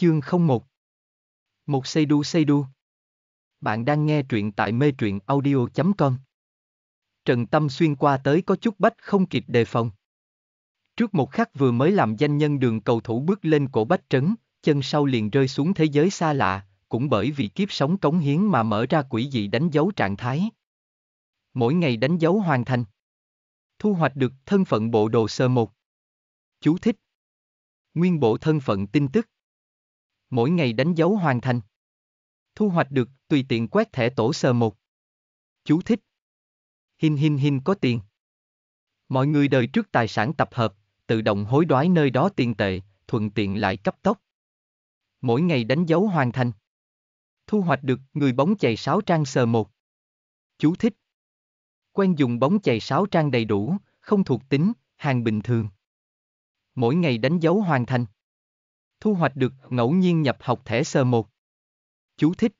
Chương 01 Một xây đu xây đu Bạn đang nghe truyện tại mê truyện audio.com Trần Tâm xuyên qua tới có chút bách không kịp đề phòng. Trước một khắc vừa mới làm danh nhân đường cầu thủ bước lên cổ bách trấn, chân sau liền rơi xuống thế giới xa lạ, cũng bởi vì kiếp sống cống hiến mà mở ra quỷ dị đánh dấu trạng thái. Mỗi ngày đánh dấu hoàn thành. Thu hoạch được thân phận bộ đồ sơ một. Chú thích. Nguyên bộ thân phận tin tức mỗi ngày đánh dấu hoàn thành. Thu hoạch được, tùy tiện quét thẻ tổ sờ một. Chú thích. Hin hin hin có tiền. Mọi người đời trước tài sản tập hợp, tự động hối đoái nơi đó tiền tệ, thuận tiện lại cấp tốc. Mỗi ngày đánh dấu hoàn thành. Thu hoạch được, người bóng chày sáo trang sờ một. Chú thích. Quen dùng bóng chày sáo trang đầy đủ, không thuộc tính, hàng bình thường. Mỗi ngày đánh dấu hoàn thành. Thu hoạch được, ngẫu nhiên nhập học thẻ sơ một. Chú thích.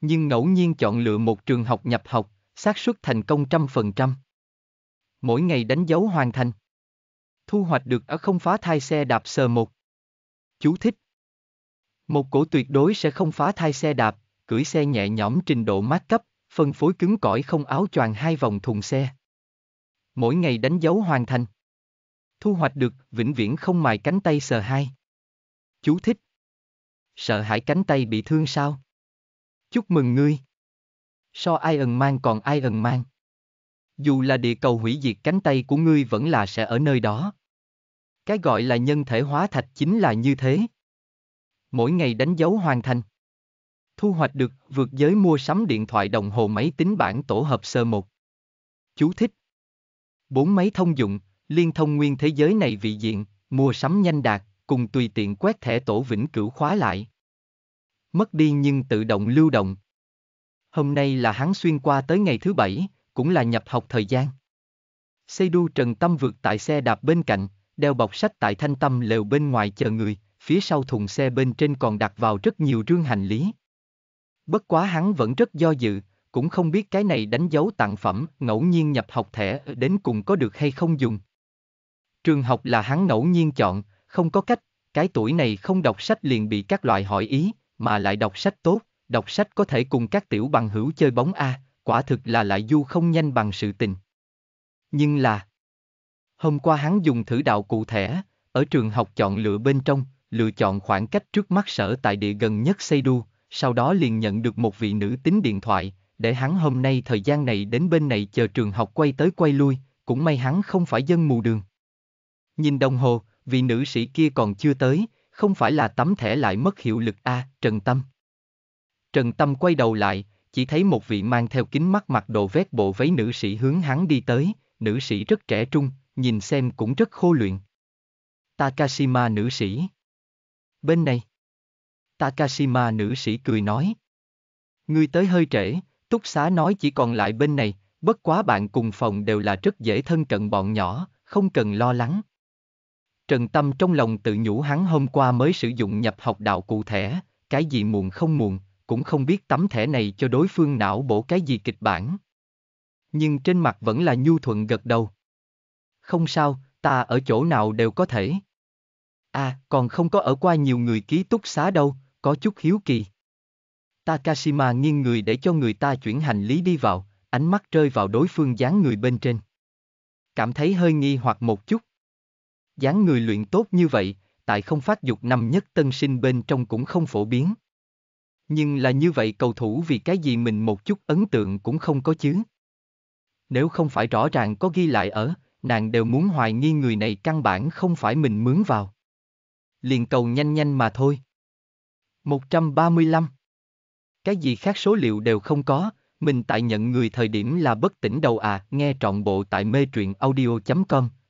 Nhưng ngẫu nhiên chọn lựa một trường học nhập học, xác suất thành công trăm phần trăm. Mỗi ngày đánh dấu hoàn thành. Thu hoạch được ở à không phá thai xe đạp sơ một. Chú thích. Một cổ tuyệt đối sẽ không phá thai xe đạp, cưỡi xe nhẹ nhõm trình độ mát cấp, phân phối cứng cỏi không áo choàng hai vòng thùng xe. Mỗi ngày đánh dấu hoàn thành. Thu hoạch được, vĩnh viễn không mài cánh tay sờ hai. Chú thích. Sợ hãi cánh tay bị thương sao? Chúc mừng ngươi. So Iron Man còn Iron Man. Dù là địa cầu hủy diệt cánh tay của ngươi vẫn là sẽ ở nơi đó. Cái gọi là nhân thể hóa thạch chính là như thế. Mỗi ngày đánh dấu hoàn thành. Thu hoạch được vượt giới mua sắm điện thoại đồng hồ máy tính bản tổ hợp sơ một. Chú thích. Bốn máy thông dụng, liên thông nguyên thế giới này vị diện, mua sắm nhanh đạt, cùng tùy tiện quét thẻ tổ vĩnh cửu khóa lại. Mất đi nhưng tự động lưu động. Hôm nay là hắn xuyên qua tới ngày thứ bảy, cũng là nhập học thời gian. xây đu Trần Tâm vượt tại xe đạp bên cạnh, đeo bọc sách tại thanh tâm lều bên ngoài chờ người, phía sau thùng xe bên trên còn đặt vào rất nhiều rương hành lý. Bất quá hắn vẫn rất do dự, cũng không biết cái này đánh dấu tặng phẩm, ngẫu nhiên nhập học thẻ đến cùng có được hay không dùng. Trường học là hắn ngẫu nhiên chọn, không có cách, cái tuổi này không đọc sách liền bị các loại hỏi ý, mà lại đọc sách tốt, đọc sách có thể cùng các tiểu bằng hữu chơi bóng a, quả thực là lại du không nhanh bằng sự tình. Nhưng là Hôm qua hắn dùng thử đạo cụ thể, ở trường học chọn lựa bên trong, lựa chọn khoảng cách trước mắt sở tại địa gần nhất xây đu, sau đó liền nhận được một vị nữ tính điện thoại, để hắn hôm nay thời gian này đến bên này chờ trường học quay tới quay lui, cũng may hắn không phải dân mù đường. Nhìn đồng hồ, vì nữ sĩ kia còn chưa tới, không phải là tấm thẻ lại mất hiệu lực a, à, Trần Tâm. Trần Tâm quay đầu lại, chỉ thấy một vị mang theo kính mắt mặc đồ vét bộ váy nữ sĩ hướng hắn đi tới, nữ sĩ rất trẻ trung, nhìn xem cũng rất khô luyện. Takashima nữ sĩ. Bên này. Takashima nữ sĩ cười nói. Ngươi tới hơi trễ, túc xá nói chỉ còn lại bên này, bất quá bạn cùng phòng đều là rất dễ thân cận bọn nhỏ, không cần lo lắng. Trần Tâm trong lòng tự nhủ hắn hôm qua mới sử dụng nhập học đạo cụ thể, cái gì muộn không muộn, cũng không biết tấm thẻ này cho đối phương não bổ cái gì kịch bản. Nhưng trên mặt vẫn là nhu thuận gật đầu. Không sao, ta ở chỗ nào đều có thể. À, còn không có ở qua nhiều người ký túc xá đâu, có chút hiếu kỳ. Takashima nghiêng người để cho người ta chuyển hành lý đi vào, ánh mắt rơi vào đối phương dáng người bên trên. Cảm thấy hơi nghi hoặc một chút, dáng người luyện tốt như vậy, tại không phát dục năm nhất tân sinh bên trong cũng không phổ biến. Nhưng là như vậy cầu thủ vì cái gì mình một chút ấn tượng cũng không có chứ. Nếu không phải rõ ràng có ghi lại ở, nàng đều muốn hoài nghi người này căn bản không phải mình mướn vào. Liền cầu nhanh nhanh mà thôi. 135 Cái gì khác số liệu đều không có, mình tại nhận người thời điểm là bất tỉnh đầu à, nghe trọn bộ tại mê truyện audio.com,